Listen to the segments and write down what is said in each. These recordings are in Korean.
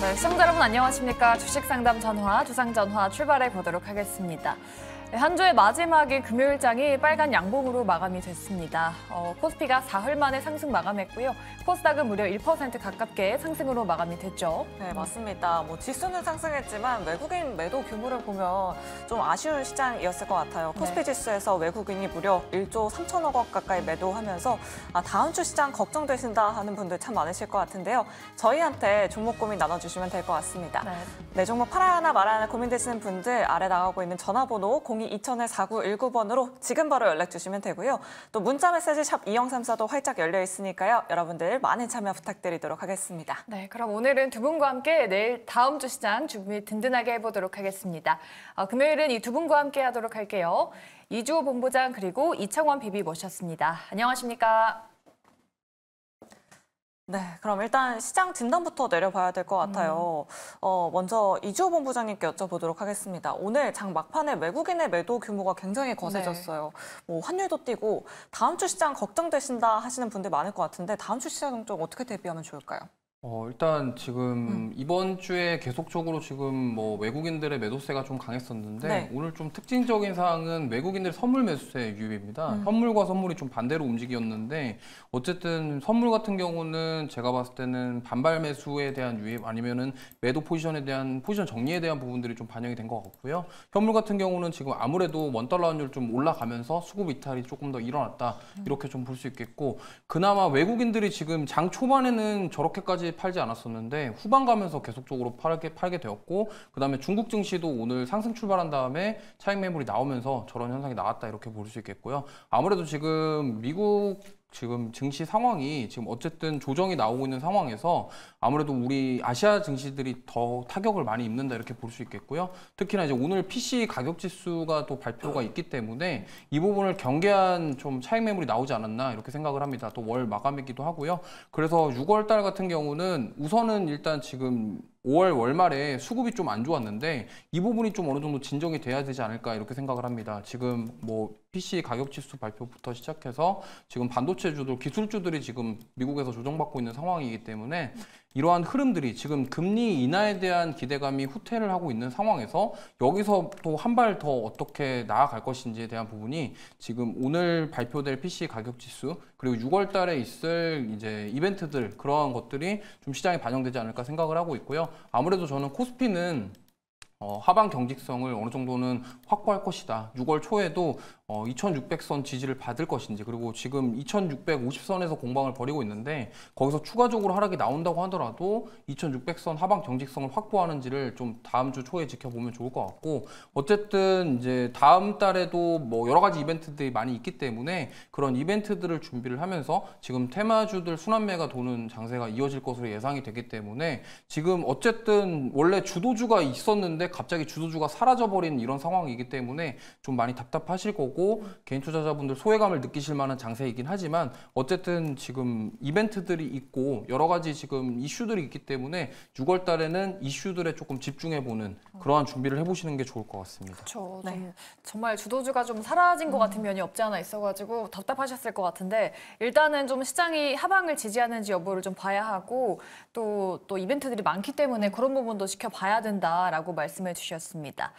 네, 시청자 여러분 안녕하십니까? 주식상담 전화, 주상전화 출발해 보도록 하겠습니다. 네, 한 주의 마지막인 금요일장이 빨간 양봉으로 마감이 됐습니다. 어, 코스피가 사흘 만에 상승 마감했고요. 코스닥은 무려 1% 가깝게 상승으로 마감이 됐죠. 네, 맞습니다. 뭐 지수는 상승했지만 외국인 매도 규모를 보면 좀 아쉬운 시장이었을 것 같아요. 네. 코스피 네. 지수에서 외국인이 무려 1조 3천억 원 가까이 매도하면서 아, 다음 주 시장 걱정되신다 하는 분들 참 많으실 것 같은데요. 저희한테 종목 고민 나눠주시면 될 것 같습니다. 네. 네, 종목 팔아야 하나 말아야 하나 고민되시는 분들 아래 나가고 있는 전화번호 02-2000-4919번으로 지금 바로 연락 주시면 되고요. 또 문자 메시지 샵 2034도 활짝 열려 있으니까요. 여러분들 많은 참여 부탁드리도록 하겠습니다. 네, 그럼 오늘은 두 분과 함께 내일 다음 주 시장 준비 든든하게 해보도록 하겠습니다. 어, 금요일은 이 두 분과 함께 하도록 할게요. 이주호 본부장 그리고 이창원 비비 모셨습니다. 안녕하십니까? 네, 그럼 일단 시장 진단부터 내려봐야 될 것 같아요. 음. 어, 먼저 이주호 본부장님께 여쭤보도록 하겠습니다. 오늘 장 막판에 외국인의 매도 규모가 굉장히 거세졌어요. 네. 뭐 환율도 뛰고 다음 주 시장 걱정되신다 하시는 분들 많을 것 같은데 다음 주 시장 좀 어떻게 대비하면 좋을까요? 어, 일단 지금 음. 이번 주에 계속적으로 지금 뭐 외국인들의 매도세가 좀 강했었는데 네. 오늘 좀 특징적인 사항은 외국인들의 선물 매수세 유입입니다. 음. 현물과 선물이 좀 반대로 움직였는데 어쨌든 선물 같은 경우는 제가 봤을 때는 반발 매수에 대한 유입 아니면은 매도 포지션에 대한 포지션 정리에 대한 부분들이 좀 반영이 된 것 같고요. 현물 같은 경우는 지금 아무래도 원달러 환율 좀 올라가면서 수급 이탈이 조금 더 일어났다. 음. 이렇게 좀 볼 수 있겠고 그나마 외국인들이 지금 장 초반에는 저렇게까지 팔지 않았었는데 후반 가면서 계속적으로 팔게, 팔게 되었고 그 다음에 중국 증시도 오늘 상승 출발한 다음에 차익 매물이 나오면서 저런 현상이 나왔다 이렇게 볼 수 있겠고요. 아무래도 지금 미국 지금 증시 상황이 지금 어쨌든 조정이 나오고 있는 상황에서 아무래도 우리 아시아 증시들이 더 타격을 많이 입는다 이렇게 볼 수 있겠고요. 특히나 이제 오늘 PC 가격 지수가 또 발표가 있기 때문에 이 부분을 경계한 좀 차익 매물이 나오지 않았나 이렇게 생각을 합니다. 또 월 마감이기도 하고요. 그래서 6월 달 같은 경우는 우선은 일단 지금 5월 월말에 수급이 좀 안 좋았는데 이 부분이 좀 어느 정도 진정이 돼야 되지 않을까 이렇게 생각을 합니다. 지금 뭐 PC 가격 지수 발표부터 시작해서 지금 반도체주들, 기술주들이 지금 미국에서 조정받고 있는 상황이기 때문에 이러한 흐름들이 지금 금리 인하에 대한 기대감이 후퇴를 하고 있는 상황에서 여기서 또 한 발 더 어떻게 나아갈 것인지에 대한 부분이 지금 오늘 발표될 PC 가격 지수 그리고 6월 달에 있을 이제 이벤트들 그러한 것들이 좀 시장에 반영되지 않을까 생각을 하고 있고요. 아무래도 저는 코스피는 어, 하방 경직성을 어느 정도는 확보할 것이다. 6월 초에도 어, 2600선 지지를 받을 것인지 그리고 지금 2650선에서 공방을 벌이고 있는데 거기서 추가적으로 하락이 나온다고 하더라도 2600선 하방 경직성을 확보하는지를 좀 다음 주 초에 지켜보면 좋을 것 같고 어쨌든 이제 다음 달에도 뭐 여러 가지 이벤트들이 많이 있기 때문에 그런 이벤트들을 준비를 하면서 지금 테마주들 순환매가 도는 장세가 이어질 것으로 예상이 되기 때문에 지금 어쨌든 원래 주도주가 있었는데 했는데 갑자기 주도주가 사라져버린 이런 상황이기 때문에 좀 많이 답답하실 거고 개인 투자자분들 소외감을 느끼실 만한 장세이긴 하지만 어쨌든 지금 이벤트들이 있고 여러 가지 지금 이슈들이 있기 때문에 6월 달에는 이슈들에 조금 집중해보는 그러한 준비를 해보시는 게 좋을 것 같습니다. 그렇죠. 네. 정말 주도주가 좀 사라진 것 같은 면이 없지 않아 있어가지고 답답하셨을 것 같은데 일단은 좀 시장이 하방을 지지하는지 여부를 좀 봐야 하고 또, 또 이벤트들이 많기 때문에 그런 부분도 지켜봐야 된다라고 말씀 말씀해 주셨습니다.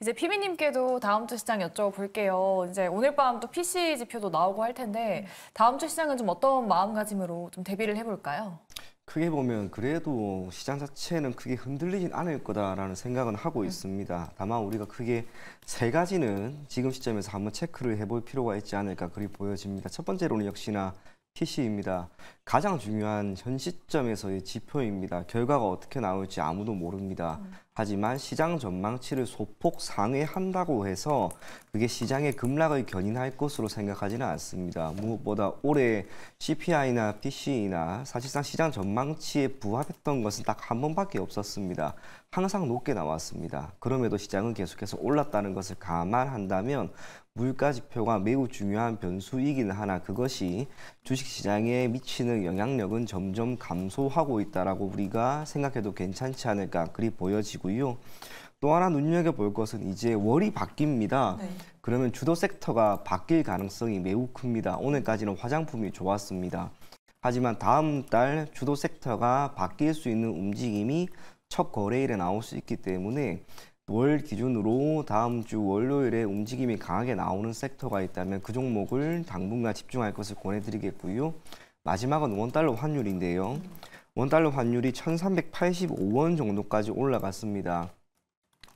이제 피비님께도 다음 주 시장 여쭤볼게요. 이제 오늘 밤 또 PC 지표도 나오고 할 텐데 다음 주 시장은 좀 어떤 마음가짐으로 좀 대비를 해볼까요? 크게 보면 그래도 시장 자체는 크게 흔들리진 않을 거다라는 생각은 하고 음. 있습니다. 다만 우리가 크게 세 가지는 지금 시점에서 한번 체크를 해볼 필요가 있지 않을까 그리 보여집니다. 첫 번째로는 역시나 PC입니다. 가장 중요한 현 시점에서의 지표입니다. 결과가 어떻게 나올지 아무도 모릅니다. 음. 하지만 시장 전망치를 소폭 상회한다고 해서 그게 시장의 급락을 견인할 것으로 생각하지는 않습니다. 무엇보다 올해 CPI나 p c 나 사실상 시장 전망치에 부합했던 것은 딱 한 번밖에 없었습니다. 항상 높게 나왔습니다. 그럼에도 시장은 계속해서 올랐다는 것을 감안한다면 물가 지표가 매우 중요한 변수이긴 하나 그것이 주식시장에 미치는 영향력은 점점 감소하고 있다라고 우리가 생각해도 괜찮지 않을까 그리 보여지고요. 또 하나 눈여겨볼 것은 이제 월이 바뀝니다. 네. 그러면 주도 섹터가 바뀔 가능성이 매우 큽니다. 오늘까지는 화장품이 좋았습니다. 하지만 다음 달 주도 섹터가 바뀔 수 있는 움직임이 첫 거래일에 나올 수 있기 때문에 월 기준으로 다음 주 월요일에 움직임이 강하게 나오는 섹터가 있다면 그 종목을 당분간 집중할 것을 권해드리겠고요. 마지막은 원달러 환율인데요. 원달러 환율이 1385원 정도까지 올라갔습니다.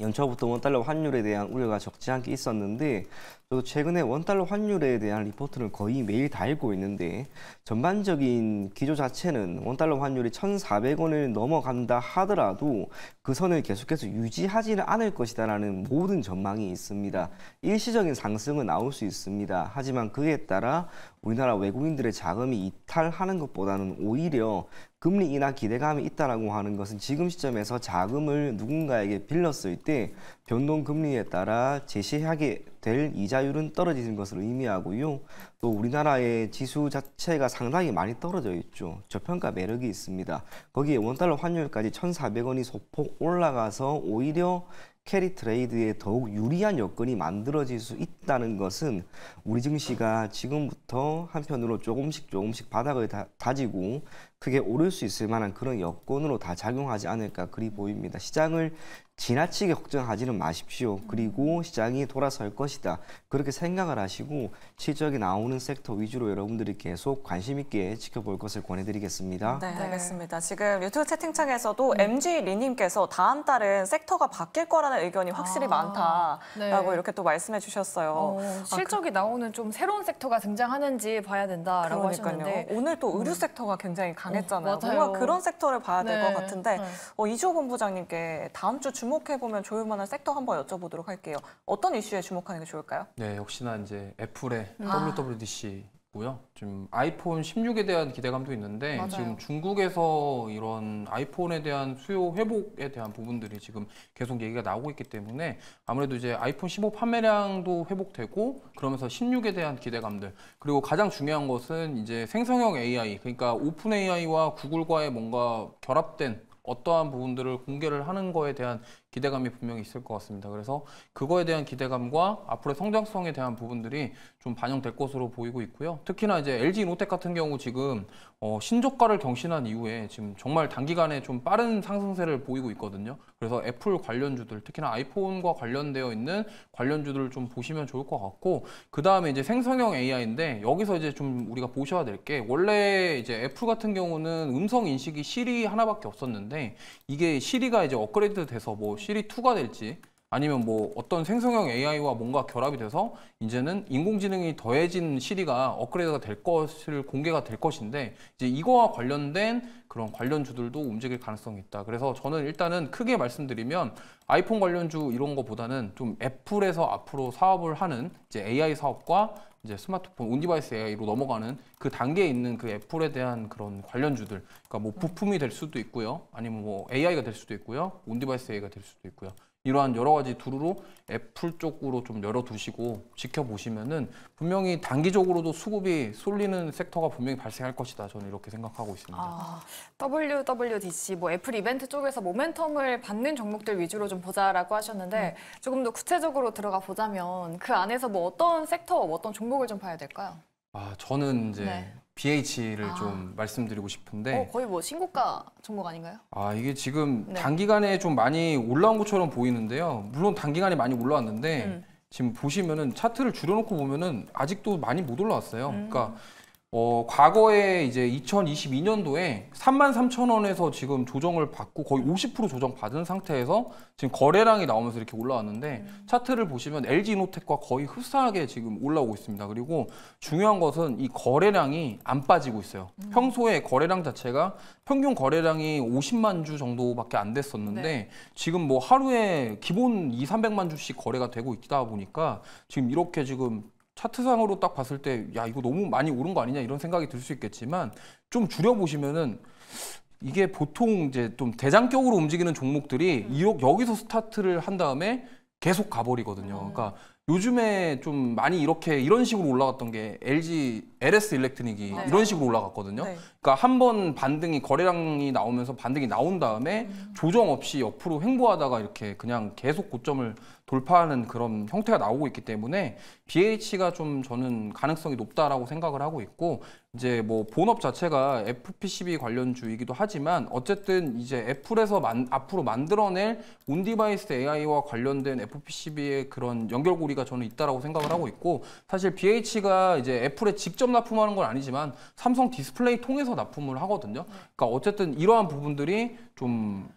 연초부터 원달러 환율에 대한 우려가 적지 않게 있었는데 저도 최근에 원달러 환율에 대한 리포트를 거의 매일 다 읽고 있는데 전반적인 기조 자체는 원달러 환율이 1,400원을 넘어간다 하더라도 그 선을 계속해서 유지하지는 않을 것이다라는 모든 전망이 있습니다. 일시적인 상승은 나올 수 있습니다. 하지만 그에 따라 우리나라 외국인들의 자금이 이탈하는 것보다는 오히려 금리 인하 기대감이 있다라고 하는 것은 지금 시점에서 자금을 누군가에게 빌렸을 때 변동 금리에 따라 제시하게 될 이자율은 떨어지는 것을 의미하고요. 또 우리나라의 지수 자체가 상당히 많이 떨어져 있죠. 저평가 매력이 있습니다. 거기에 원달러 환율까지 1,400원이 소폭 올라가서 오히려 캐리 트레이드에 더욱 유리한 여건이 만들어질 수 있다는 것은 우리 증시가 지금부터 한편으로 조금씩 조금씩 바닥을 다, 지고 크게 오를 수 있을 만한 그런 여건으로 다 작용하지 않을까 그리 보입니다. 시장을 지나치게 걱정하지는 마십시오. 그리고 시장이 돌아설 것이다. 그렇게 생각을 하시고 실적이 나오는 섹터 위주로 여러분들이 계속 관심 있게 지켜볼 것을 권해드리겠습니다. 네, 네. 알겠습니다. 지금 유튜브 채팅창에서도 음. MG 리님께서 다음 달은 섹터가 바뀔 거라는 의견이 확실히 아, 많다라고 네. 이렇게 또 말씀해 주셨어요. 어, 실적이 아, 그, 나오는 좀 새로운 섹터가 등장하는지 봐야 된다라고 그러니까요. 하셨는데 오늘 또 음. 의류 섹터가 굉장히 강했잖아요. 어, 뭔가 그런 섹터를 봐야 네. 될것 같은데 네. 어, 이주호 본부장님께 다음 주 주. 주목해보면 좋을 만한 섹터 한번 여쭤보도록 할게요. 어떤 이슈에 주목하는 게 좋을까요? 네, 역시나 이제 애플의 음. WWDC고요. 지금 아이폰 16에 대한 기대감도 있는데 맞아요. 지금 중국에서 이런 아이폰에 대한 수요 회복에 대한 부분들이 지금 계속 얘기가 나오고 있기 때문에 아무래도 이제 아이폰 15 판매량도 회복되고 그러면서 16에 대한 기대감들 그리고 가장 중요한 것은 이제 생성형 AI 그러니까 오픈 AI와 구글과의 뭔가 결합된 어떠한 부분들을 공개를 하는 거에 대한 기대감이 분명히 있을 것 같습니다. 그래서 그거에 대한 기대감과 앞으로 성장성에 대한 부분들이 좀 반영될 것으로 보이고 있고요. 특히나 이제 LG 이노텍 같은 경우 지금 어, 신조가를 경신한 이후에 지금 정말 단기간에 좀 빠른 상승세를 보이고 있거든요. 그래서 애플 관련주들, 특히나 아이폰과 관련되어 있는 관련주들을 좀 보시면 좋을 것 같고 그 다음에 이제 생성형 AI인데 여기서 이제 좀 우리가 보셔야 될 게 원래 이제 애플 같은 경우는 음성 인식이 시리 하나밖에 없었는데 이게 시리가 이제 업그레이드 돼서 뭐 실이 2가 될지 아니면 뭐 어떤 생성형 AI와 뭔가 결합이 돼서 이제는 인공지능이 더해진 시리가 업그레이드가 될 것을 공개가 될 것인데 이제 이거와 관련된 그런 관련주들도 움직일 가능성이 있다. 그래서 저는 일단은 크게 말씀드리면 아이폰 관련주 이런 거보다는 좀 애플에서 앞으로 사업을 하는 이제 AI 사업과 이제 스마트폰 온디바이스 AI로 넘어가는 그 단계에 있는 그 애플에 대한 그런 관련주들 그러니까 뭐 부품이 될 수도 있고요 아니면 뭐 AI가 될 수도 있고요 온디바이스 AI가 될 수도 있고요 이러한 여러 가지 두루로 애플 쪽으로 좀 열어두시고 지켜보시면은 분명히 단기적으로도 수급이 쏠리는 섹터가 분명히 발생할 것이다. 저는 이렇게 생각하고 있습니다. 아, WWDC 뭐 애플 이벤트 쪽에서 모멘텀을 받는 종목들 위주로 좀 보자라고 하셨는데 음. 조금 더 구체적으로 들어가 보자면 그 안에서 뭐 어떤 섹터, 뭐 어떤 종목을 좀 봐야 될까요? 아, 저는 이제 네. BH를 아. 좀 말씀드리고 싶은데 어, 거의 뭐 신고가 종목 아닌가요? 아 이게 지금 네. 단기간에 좀 많이 올라온 것처럼 보이는데요. 물론 단기간에 많이 올라왔는데 음. 지금 보시면은 차트를 줄여놓고 보면은 아직도 많이 못 올라왔어요. 음. 그러니까 어, 과거에 이제 2022년도에 33,000원에서 지금 조정을 받고 거의 50% 조정 받은 상태에서 지금 거래량이 나오면서 이렇게 올라왔는데 음. 차트를 보시면 LG 노텍과 거의 흡사하게 지금 올라오고 있습니다. 그리고 중요한 것은 이 거래량이 안 빠지고 있어요. 음. 평소에 거래량 자체가 평균 거래량이 50만 주 정도밖에 안 됐었는데 네. 지금 뭐 하루에 기본 2, 300만 주씩 거래가 되고 있다 보니까 지금 이렇게 지금 차트상으로 딱 봤을 때 야 이거 너무 많이 오른 거 아니냐 이런 생각이 들 수 있겠지만 좀 줄여 보시면은 이게 보통 이제 좀 대장격으로 움직이는 종목들이 음. 여기서 스타트를 한 다음에 계속 가버리거든요. 음. 그러니까 요즘에 좀 많이 이렇게 이런 식으로 올라갔던 게 LG LS 일렉트릭이 네. 이런 식으로 올라갔거든요. 네. 그러니까 한 번 반등이 거래량이 나오면서 반등이 나온 다음에 음. 조정 없이 옆으로 횡보하다가 이렇게 그냥 계속 고점을 돌파하는 그런 형태가 나오고 있기 때문에 BH가 좀 저는 가능성이 높다라고 생각을 하고 있고 이제 뭐 본업 자체가 FPCB 관련주이기도 하지만 어쨌든 이제 애플에서 만, 앞으로 만들어낼 온디바이스 AI와 관련된 FPCB의 그런 연결고리가 저는 있다라고 생각을 하고 있고 사실 BH가 이제 애플에 직접 납품하는 건 아니지만 삼성 디스플레이 통해서 납품을 하거든요. 그러니까 어쨌든 이러한 부분들이 좀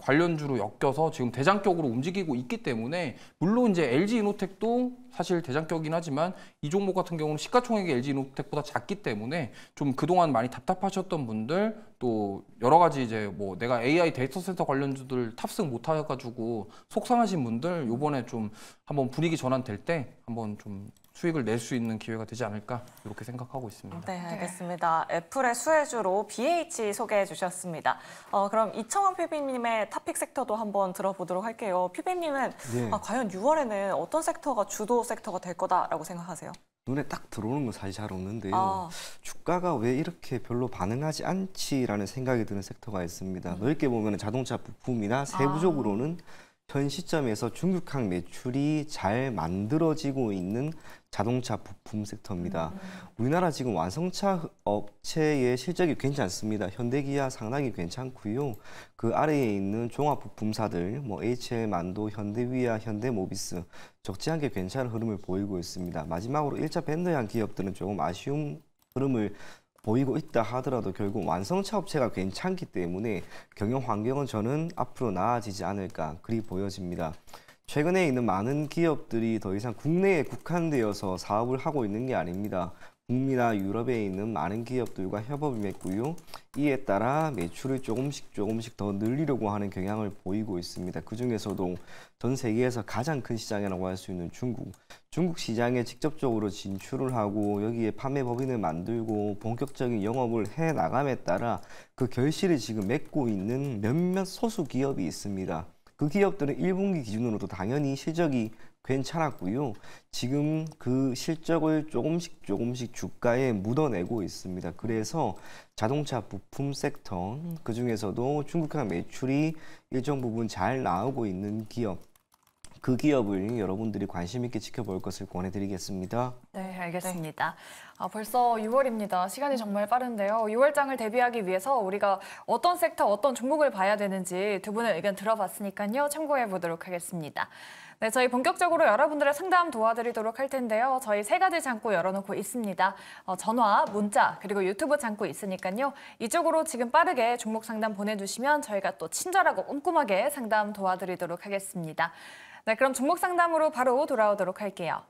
관련주로 엮여서 지금 대장격으로 움직이고 있기 때문에 물론 이제 LG 이노텍도 사실 대장격이긴 하지만 이 종목 같은 경우는 시가총액이 LG 이노텍보다 작기 때문에 좀 그동안 많이 답답하셨던 분들 또 여러 가지 이제 뭐 내가 AI 데이터 센터 관련주들 탑승 못 해가지고 속상하신 분들 요번에 좀 한번 분위기 전환 될 때 한번 좀 수익을 낼 수 있는 기회가 되지 않을까 이렇게 생각하고 있습니다. 네, 알겠습니다. 애플의 수혜주로 BH 소개해 주셨습니다. 어, 그럼 이청원 PB님의 탑픽 섹터도 한번 들어보도록 할게요. PB님은 네. 아, 과연 6월에는 어떤 섹터가 주도 섹터가 될 거다라고 생각하세요? 눈에 딱 들어오는 건 사실 잘 없는데요. 아. 주가가 왜 이렇게 별로 반응하지 않지라는 생각이 드는 섹터가 있습니다. 음. 넓게 보면 자동차 부품이나 세부적으로는 아. 현 시점에서 중국항 매출이 잘 만들어지고 있는 자동차 부품 섹터입니다. 음. 우리나라 지금 완성차 업체의 실적이 괜찮습니다. 현대기아 상당히 괜찮고요. 그 아래에 있는 종합 부품사들, 뭐 HM, 안도, 현대위아, 현대모비스 적지 않게 괜찮은 흐름을 보이고 있습니다. 마지막으로 1차 밴더향 기업들은 조금 아쉬움 흐름을 보이고 있다 하더라도 결국 완성차 업체가 괜찮기 때문에 경영 환경은 저는 앞으로 나아지지 않을까 그리 보여집니다. 최근에 있는 많은 기업들이 더 이상 국내에 국한되어서 사업을 하고 있는 게 아닙니다. 북미나 유럽에 있는 많은 기업들과 협업을 맺고요. 이에 따라 매출을 조금씩 조금씩 더 늘리려고 하는 경향을 보이고 있습니다. 그 중에서도 전 세계에서 가장 큰 시장이라고 할 수 있는 중국. 중국 시장에 직접적으로 진출을 하고 여기에 판매 법인을 만들고 본격적인 영업을 해 나감에 따라 그 결실을 지금 맺고 있는 몇몇 소수 기업이 있습니다. 그 기업들은 1분기 기준으로도 당연히 실적이 괜찮았고요. 지금 그 실적을 조금씩 조금씩 주가에 묻어내고 있습니다. 그래서 자동차 부품 섹터, 그 중에서도 중국향 매출이 일정 부분 잘 나오고 있는 기업, 그 기업을 여러분들이 관심 있게 지켜볼 것을 권해드리겠습니다. 네, 알겠습니다. 네. 아, 벌써 6월입니다. 시간이 정말 빠른데요. 6월장을 대비하기 위해서 우리가 어떤 섹터, 어떤 종목을 봐야 되는지 두 분의 의견 들어봤으니까요. 참고해 보도록 하겠습니다. 네, 저희 본격적으로 여러분들의 상담 도와드리도록 할 텐데요. 저희 세 가지 창구 열어놓고 있습니다. 어, 전화, 문자, 그리고 유튜브 창구 있으니까요. 이쪽으로 지금 빠르게 종목 상담 보내주시면 저희가 또 친절하고 꼼꼼하게 상담 도와드리도록 하겠습니다. 네, 그럼 종목 상담으로 바로 돌아오도록 할게요.